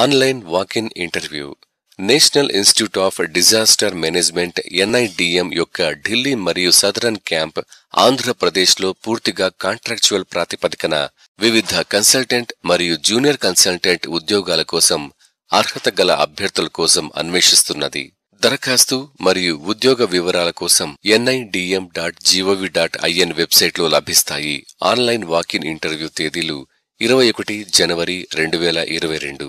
online walk in interview National Institute of Disaster Management NIDM యొక్క ఢిల్లీ మరియు southern camp ఆంధ్రప్రదేశ్లో పూర్తిగా కాంట్రాక్చువల్ ప్రాతిపదికన వివిధ కన్సల్టెంట్ మరియు జూనియర్ కన్సల్టెంట్ ఉద్యోగాల కోసం అర్హత గల అభ్యర్థుల కోసం అన్వేషిస్తున్నది దరఖాస్తు మరియు ఉద్యోగ వివరాల కోసం NIDM dot GOV dot IN వెబ్సైట్లో లభిస్తాయి ఆన్లైన్ వాకిన్ ఇంటర్వ్యూ తేదీలు ఇరవై ఒకటి జనవరి రెండు వేల ఇరవై రెండు